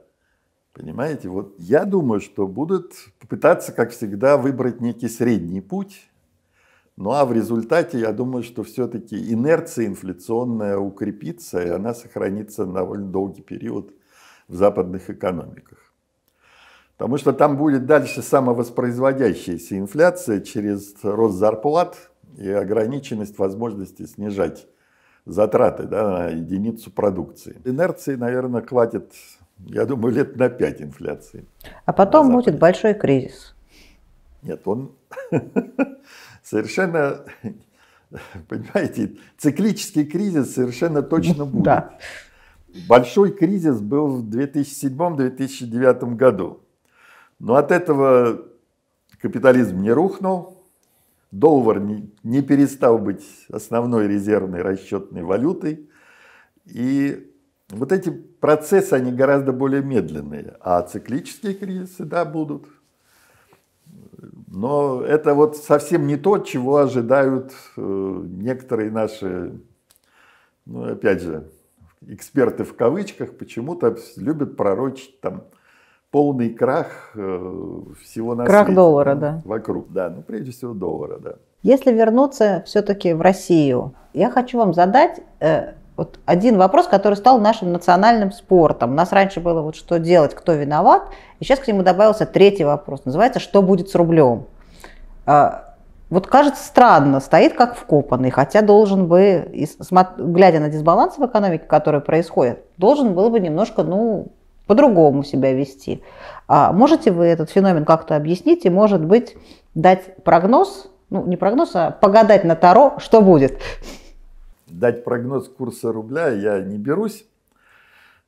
Понимаете, вот я думаю, что будут попытаться, как всегда, выбрать некий средний путь, ну а в результате, я думаю, что все-таки инерция инфляционная укрепится, и она сохранится на довольно долгий период в западных экономиках. Потому что там будет дальше самовоспроизводящаяся инфляция через рост зарплат и ограниченность возможности снижать затраты да, на единицу продукции. Инерции, наверное, хватит, я думаю, лет на 5 инфляции. А потом будет большой кризис. Нет, он... совершенно, понимаете, циклический кризис совершенно точно будет. Да. Большой кризис был в 2007-2009 году. Но от этого капитализм не рухнул, доллар не, не перестал быть основной резервной расчетной валютой. И вот эти процессы, они гораздо более медленные, а циклические кризисы, да, будут – но это вот совсем не то, чего ожидают э, некоторые наши, ну опять же, эксперты в кавычках почему-то любят пророчить там полный крах э, всего на крах свете. доллара, ну, да. Вокруг, да, ну прежде всего доллара, да. Если вернуться все-таки в Россию, я хочу вам задать э, вот один вопрос, который стал нашим национальным спортом. У нас раньше было вот что делать, кто виноват, и сейчас к нему добавился третий вопрос, называется «Что будет с рублем?». А, вот кажется странно, стоит как вкопанный, хотя должен бы, глядя на дисбаланс в экономике, который происходит, должен был бы немножко, ну, по-другому себя вести. А можете вы этот феномен как-то объяснить и, может быть, дать прогноз, ну, не прогноз, а погадать на Таро, что будет? дать прогноз курса рубля я не берусь.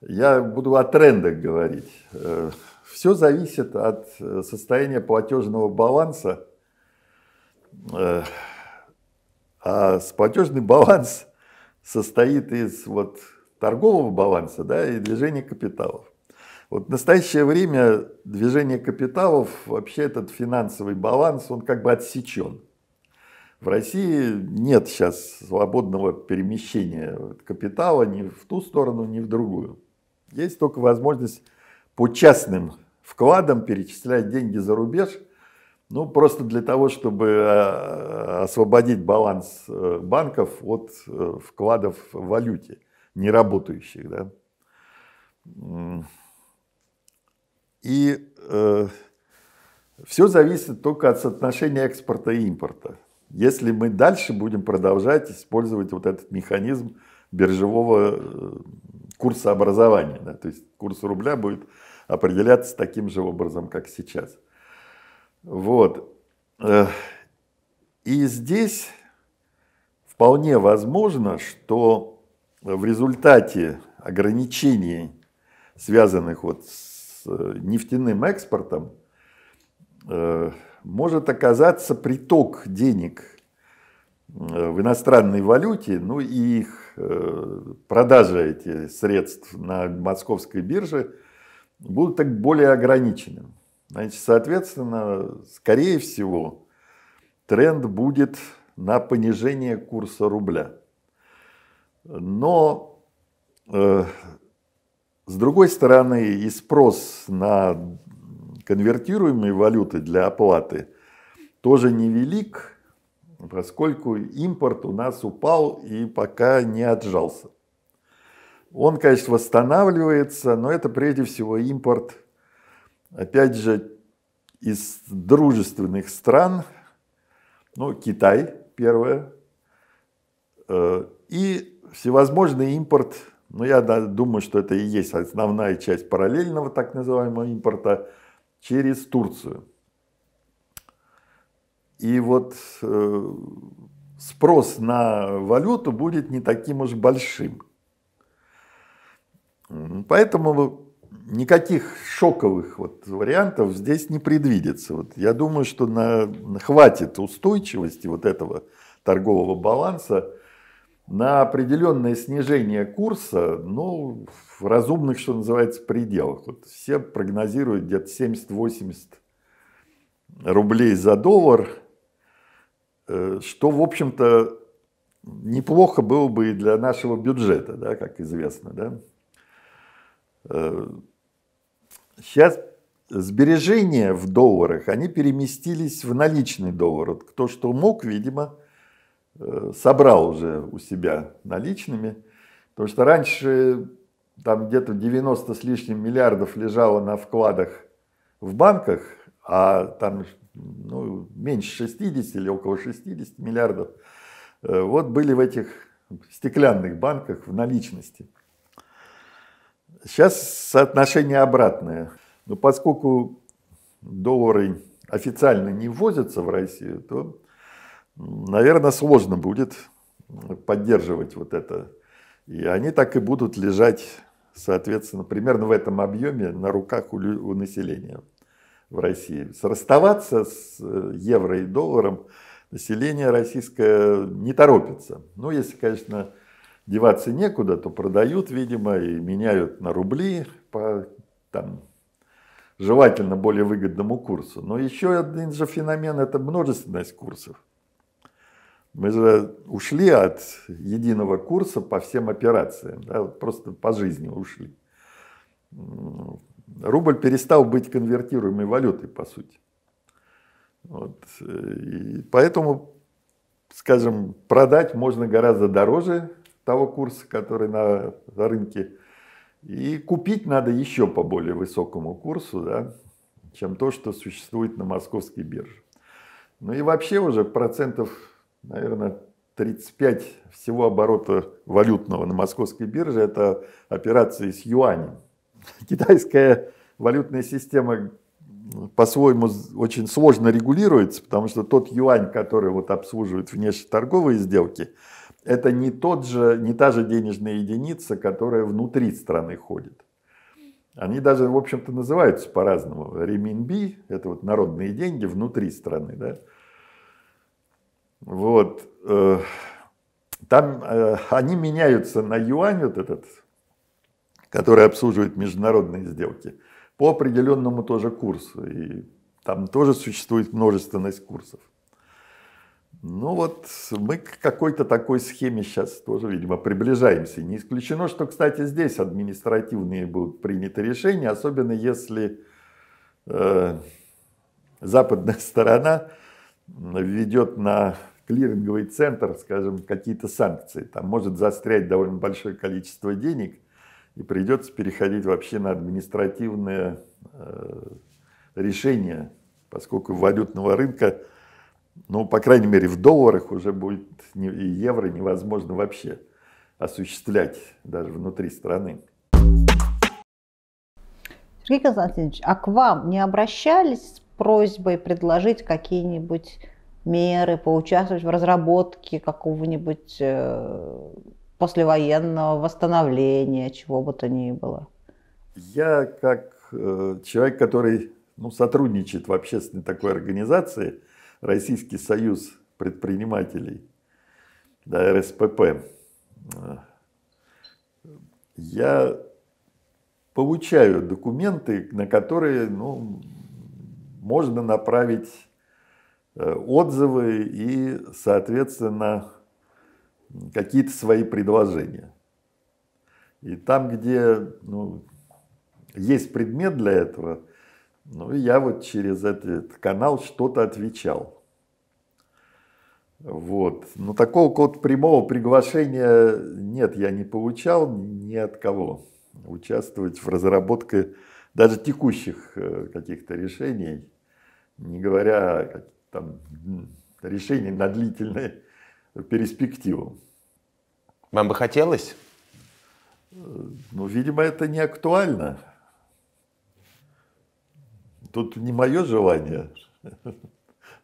Я буду о трендах говорить. Э, Все зависит от э, состояния платежного баланса. Э, а платежный баланс состоит из вот торгового баланса да, и движения капиталов. Вот в настоящее время движение капиталов, вообще этот финансовый баланс, он как бы отсечен. В России нет сейчас свободного перемещения капитала ни в ту сторону, ни в другую. Есть только возможность по частным вкладам перечислять деньги за рубеж, ну просто для того, чтобы а, освободить баланс э, банков от э, вкладов в валюте, не работающих. Да? И э, все зависит только от соотношения экспорта и импорта если мы дальше будем продолжать использовать вот этот механизм биржевого э, курса образования. Да, то есть курс рубля будет определяться таким же образом, как сейчас. Вот. Э, и здесь вполне возможно, что в результате ограничений, связанных вот с э, нефтяным экспортом, может оказаться приток денег э, в иностранной валюте, ну и их э, продажа этих средств на московской бирже будут так более ограниченным. Значит, соответственно, скорее всего, тренд будет на понижение курса рубля. Но э, с другой стороны, и спрос на конвертируемой валюты для оплаты тоже невелик, поскольку импорт у нас упал и пока не отжался. Он, конечно, восстанавливается, но это прежде всего импорт, опять же, из дружественных стран, ну, Китай первое, э, и всевозможный импорт, ну, я думаю, что это и есть основная часть параллельного так называемого импорта, через Турцию. И вот э, спрос на валюту будет не таким уж большим. Поэтому никаких шоковых вот вариантов здесь не предвидится. Вот я думаю, что на, хватит устойчивости вот этого торгового баланса на определенное снижение курса, ну, в разумных, что называется, пределах. Вот все прогнозируют где-то 70-80 рублей за доллар, э, что, в общем-то, неплохо было бы и для нашего бюджета, да, как известно. Да? Сейчас э, сбережения в долларах, они переместились в наличный доллар. Вот кто что мог, видимо, Э, собрал уже у себя наличными, потому что раньше там где-то 90 с лишним миллиардов лежало на вкладах в банках, а там ну, меньше 60 или около 60 миллиардов э, вот были в этих стеклянных банках в наличности. Сейчас соотношение обратное. Но поскольку доллары официально не ввозятся в Россию, то наверное, сложно будет поддерживать вот это. И они так и будут лежать, соответственно, примерно в этом объеме на руках у, у населения в России. Расставаться с э, евро и долларом население российское не торопится. Ну, если, конечно, деваться некуда, то продают, видимо, и меняют на рубли по там, желательно более выгодному курсу. Но еще один же феномен – это множественность курсов. Мы же ушли от единого курса по всем операциям, да, просто по жизни ушли. Рубль перестал быть конвертируемой валютой, по сути. Вот. Э, и поэтому, скажем, продать можно гораздо дороже того курса, который на на рынке. И купить надо еще по более высокому курсу, да, чем то, что существует на московской бирже. Ну и вообще уже процентов наверное, 35 всего оборота валютного на московской бирже – это операции с юанем. Китайская валютная система ну, по-своему очень сложно регулируется, потому что тот юань, который вот обслуживает внешнеторговые сделки, это не, тот же, не та же денежная единица, которая внутри страны ходит. Они даже, в общем-то, называются по-разному. Реминби – это вот народные деньги внутри страны. Да? Вот. Э, там э, они меняются на юань вот этот, который обслуживает международные сделки, по определенному тоже курсу. И там тоже существует множественность курсов. Ну вот мы к какой-то такой схеме сейчас тоже, видимо, приближаемся. Не исключено, что, кстати, здесь административные будут приняты решения, особенно если э, западная сторона ведет на клиринговый центр, скажем, какие-то санкции. Там может застрять довольно большое количество денег, и придется переходить вообще на административное э, решение, поскольку валютного рынка, ну, по крайней мере, в долларах уже будет не, и евро невозможно вообще осуществлять даже внутри страны. Сергей Константинович, а к вам не обращались с просьбой предложить какие-нибудь меры, поучаствовать в разработке какого-нибудь э, послевоенного восстановления, чего бы то ни было? Я как э, человек, который ну, сотрудничает в общественной такой организации, Российский союз предпринимателей, да, РСПП, э, я получаю документы, на которые ну, можно направить Э, отзывы и, соответственно, какие-то свои предложения. И там, где ну, есть предмет для этого, ну, я вот через этот канал что-то отвечал. Вот. Но такого какого прямого приглашения нет, я не получал ни от кого участвовать в разработке даже текущих э, каких-то решений, не говоря о там, решение на длительную перспективу. Вам бы хотелось? Э, ну, видимо, это не актуально. Тут не мое желание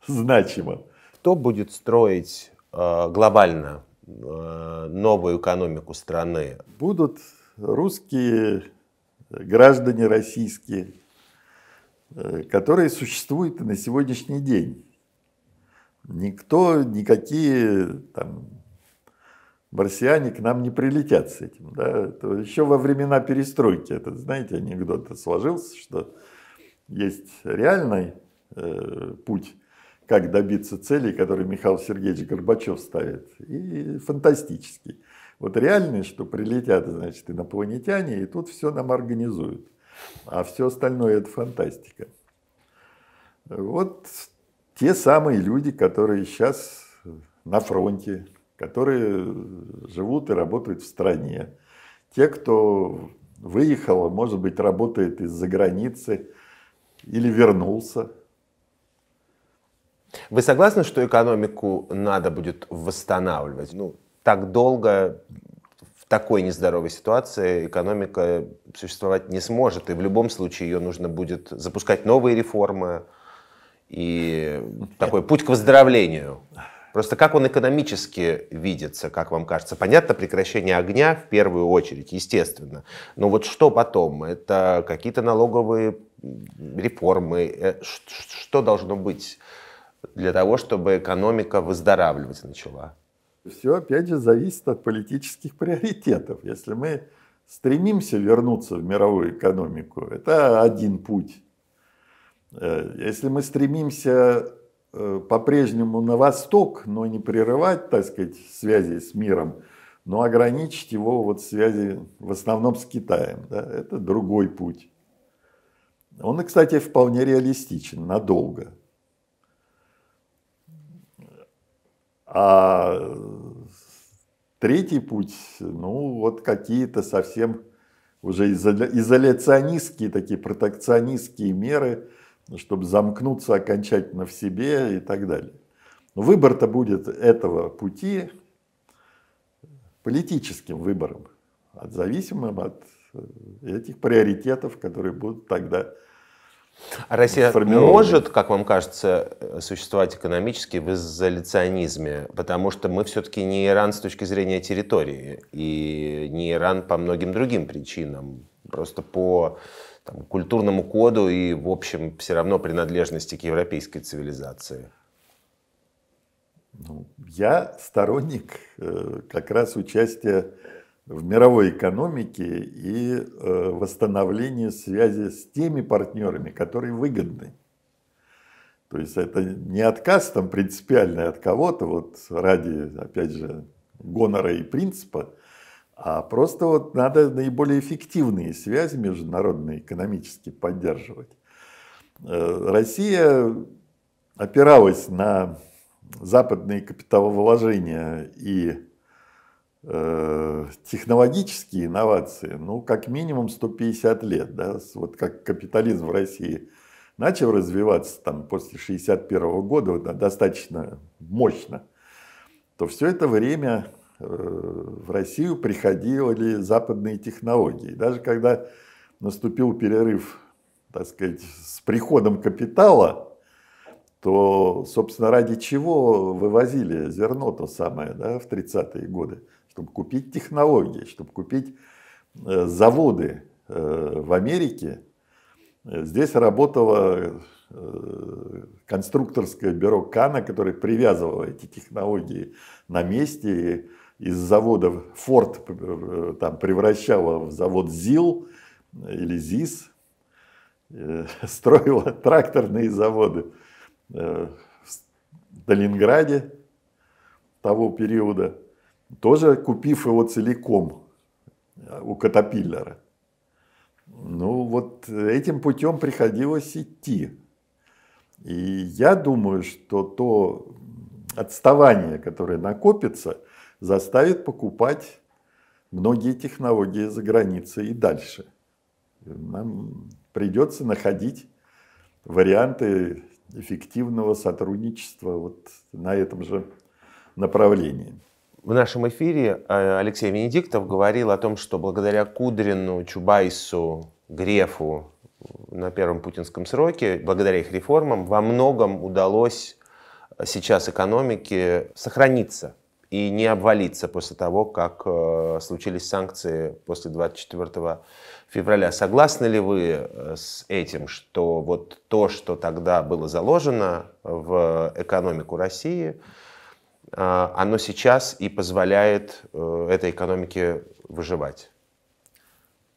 значимо. Кто будет строить э, глобально э, новую экономику страны? Будут русские граждане российские, э, которые существуют на сегодняшний день никто, никакие там, марсиане к нам не прилетят с этим. Да? Это еще во времена перестройки, этот, знаете, анекдот сложился, что есть реальный э, путь, как добиться целей, которые Михаил Сергеевич Горбачев ставит, и фантастический. Вот реальный, что прилетят, значит, инопланетяне, и тут все нам организуют. А все остальное – это фантастика. Вот те самые люди, которые сейчас на фронте, которые живут и работают в стране, те, кто выехал, а, может быть, работает из-за границы или вернулся. Вы согласны, что экономику надо будет восстанавливать? Ну, так долго в такой нездоровой ситуации экономика существовать не сможет, и в любом случае ее нужно будет запускать новые реформы, и такой путь к выздоровлению. Просто как он экономически видится, как вам кажется? Понятно, прекращение огня в первую очередь, естественно. Но вот что потом? Это какие-то налоговые реформы? Э, что должно быть для того, чтобы экономика выздоравливать начала? Все, опять же, зависит от политических приоритетов. Если мы стремимся вернуться в мировую экономику, это один путь Э, если мы стремимся э, по-прежнему на восток, но не прерывать, так сказать, связи с миром, но ограничить его вот связи в основном с Китаем, да, это другой путь. Он, кстати, вполне реалистичен, надолго. А третий путь, ну вот какие-то совсем уже изоляционистские, такие протекционистские меры – чтобы замкнуться окончательно в себе и так далее. Но выбор-то будет этого пути политическим выбором, от зависимым от э, этих приоритетов, которые будут тогда а Россия может, как вам кажется, э, существовать экономически в изоляционизме, потому что мы все-таки не Иран с точки зрения территории, и не Иран по многим другим причинам, просто по там, культурному коду и, в общем, все равно принадлежности к европейской цивилизации? Ну, я сторонник э, как раз участия в мировой экономике и э, восстановлении связи с теми партнерами, которые выгодны. То есть это не отказ там принципиальный от кого-то, вот ради, опять же, гонора и принципа, а просто вот надо наиболее эффективные связи международные экономически поддерживать. Э, Россия опиралась на западные капиталовложения и э, технологические инновации, ну, как минимум 150 лет. Да? Вот как капитализм в России начал развиваться там, после 61 года вот, достаточно мощно, то все это время Э, в Россию приходили западные технологии. Даже когда наступил перерыв, так сказать, с приходом капитала, то, собственно, ради чего вывозили зерно то самое да, в 30-е годы? Чтобы купить технологии, чтобы купить э, заводы э, в Америке. Здесь работало конструкторское бюро Кана, которое привязывало эти технологии на месте из заводов Форд э, там превращала в завод ЗИЛ или ЗИС, э, строила тракторные заводы э, в Сталинграде того периода, тоже купив его целиком у Катапиллера. Ну вот этим путем приходилось идти. И я думаю, что то отставание, которое накопится – заставит покупать многие технологии за границей и дальше. Нам придется находить варианты эффективного сотрудничества вот на этом же направлении. В нашем эфире э, Алексей Венедиктов говорил о том, что благодаря Кудрину, Чубайсу, Грефу на первом путинском сроке, благодаря их реформам, во многом удалось сейчас экономике сохраниться и не обвалиться после того, как э, случились санкции после 24 февраля. Согласны ли вы э, с этим, что вот то, что тогда было заложено в экономику России, э, оно сейчас и позволяет э, этой экономике выживать?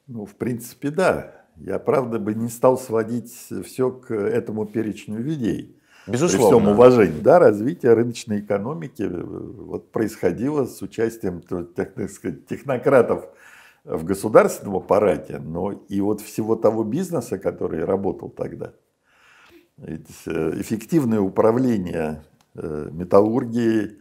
Ну, в принципе, да. Я, правда, бы не стал сводить все к этому перечню людей. Безусловно. При всем уважении. Да, развитие рыночной экономики э, вот, происходило с участием так, так сказать, технократов в государственном аппарате, но и вот всего того бизнеса, который работал тогда. Э, эффективное управление э, металлургией,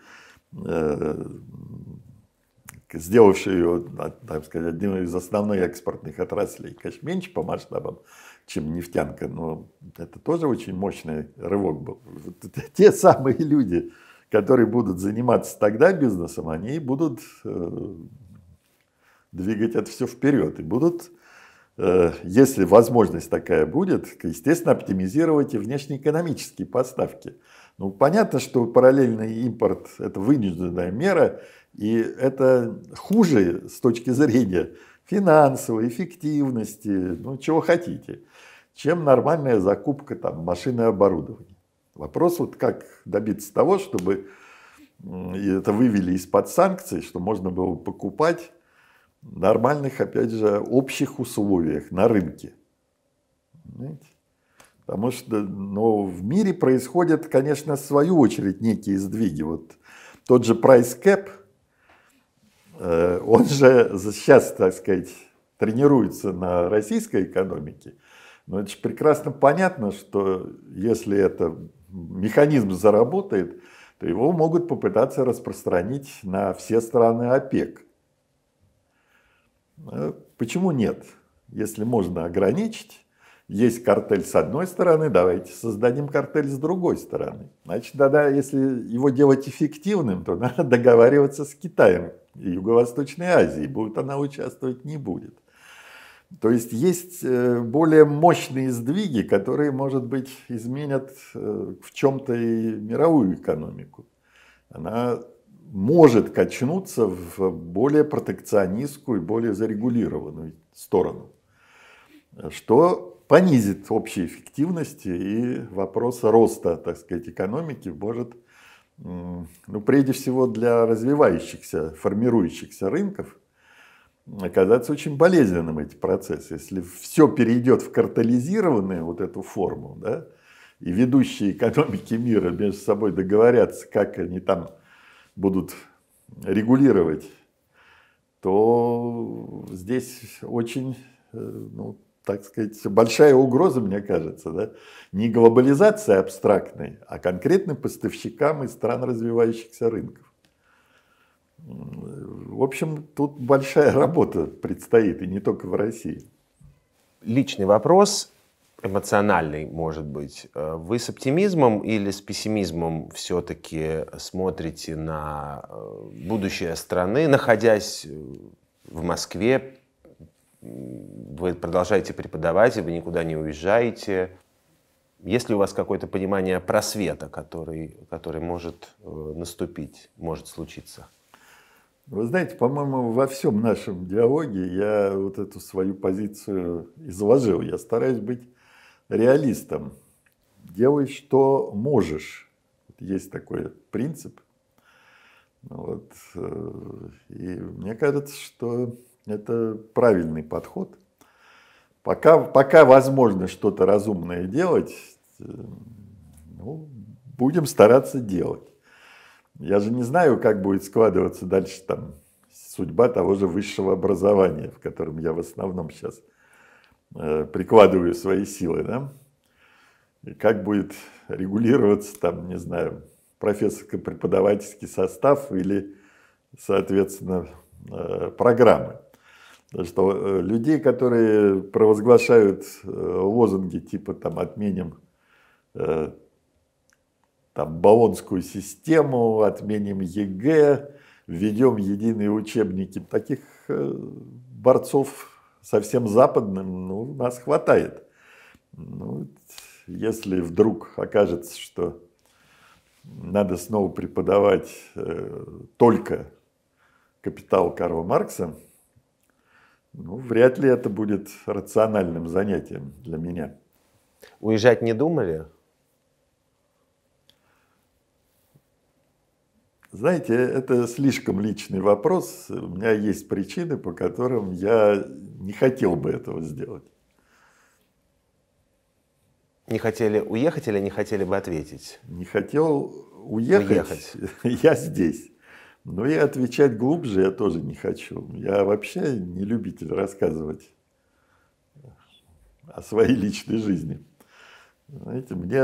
сделавший ее, так сказать, одним из основных экспортных отраслей, конечно, меньше по масштабам, чем нефтянка, но это тоже очень мощный рывок был. Вот те самые люди, которые будут заниматься тогда бизнесом, они будут э, двигать это все вперед и будут, э, если возможность такая будет, естественно, оптимизировать и внешнеэкономические поставки. Ну, понятно, что параллельный импорт – это вынужденная мера, и это хуже с точки зрения финансовой эффективности, ну, чего хотите, чем нормальная закупка там, машины и оборудования. Вопрос, вот как добиться того, чтобы это вывели из-под санкций, что можно было покупать нормальных, опять же, общих условиях на рынке. Понимаете? Потому что но в мире происходят, конечно, в свою очередь некие сдвиги. Вот тот же price cap, э, он же сейчас, так сказать, тренируется на российской экономике. Но это же прекрасно понятно, что если это механизм заработает, то его могут попытаться распространить на все страны ОПЕК. Э, почему нет? Если можно ограничить, есть картель с одной стороны, давайте создадим картель с другой стороны. Значит, тогда, если его делать эффективным, то надо договариваться с Китаем и Юго-Восточной Азией, будет она участвовать, не будет. То есть есть э, более мощные сдвиги, которые, может быть, изменят э, в чем-то и мировую экономику. Она может качнуться в более протекционистскую и более зарегулированную сторону что понизит общую эффективность и вопрос роста, так сказать, экономики может, ну, прежде всего для развивающихся, формирующихся рынков, оказаться очень болезненным эти процессы. Если все перейдет в картализированную вот эту форму, да, и ведущие экономики мира между собой договорятся, как они там будут регулировать, то здесь очень э, ну, так сказать, большая угроза, мне кажется, да? не глобализация абстрактной, а конкретно поставщикам из стран развивающихся рынков. В общем, тут большая работа предстоит, и не только в России. Личный вопрос, эмоциональный, может быть. Э, вы с оптимизмом или с пессимизмом все-таки смотрите на э, будущее страны, находясь э, в Москве, вы продолжаете преподавать, вы никуда не уезжаете. Есть ли у вас какое-то понимание просвета, который, который может э, наступить, может случиться? Вы знаете, по-моему, во всем нашем диалоге я вот эту свою позицию изложил. Я стараюсь быть реалистом. Делай, что можешь. Есть такой принцип. Вот. Э, и мне кажется, что это правильный подход. Пока, пока возможно что-то разумное делать, э, ну, будем стараться делать. Я же не знаю, как будет складываться дальше там судьба того же высшего образования, в котором я в основном сейчас э, прикладываю свои силы. Да? И как будет регулироваться там, не знаю, профессорско-преподавательский состав или, соответственно, э, программы что э, людей, которые провозглашают э, лозунги типа там отменим э, там баллонскую систему, отменим ЕГЭ, введем единые учебники, таких борцов совсем западным ну, у нас хватает. Ну, если вдруг окажется, что надо снова преподавать э, только капитал Карла Маркса, ну, вряд ли это будет рациональным занятием для меня. Уезжать не думали? Знаете, это слишком личный вопрос. У меня есть причины, по которым я не хотел бы этого сделать. Не хотели уехать или не хотели бы ответить? Не хотел уехать. уехать. Я здесь. Но я отвечать глубже я тоже не хочу. Я вообще не любитель рассказывать о своей личной жизни. Знаете, мне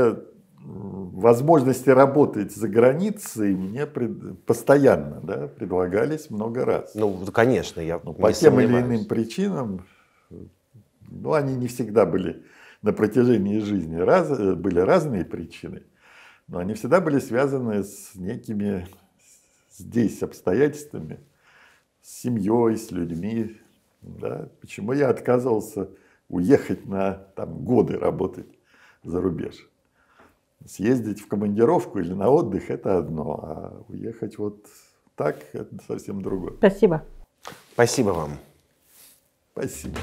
возможности работать за границей мне пред... постоянно да, предлагались много раз. Ну, конечно, я ну, По тем или иным причинам, ну, они не всегда были на протяжении жизни, раз... Э, были разные причины, но они всегда были связаны с некими здесь обстоятельствами, с семьей, с людьми. Да? Почему я отказывался уехать на там, годы работать за рубеж? Съездить в командировку или на отдых – это одно, а уехать вот так – это совсем другое. Спасибо. Спасибо вам. Спасибо.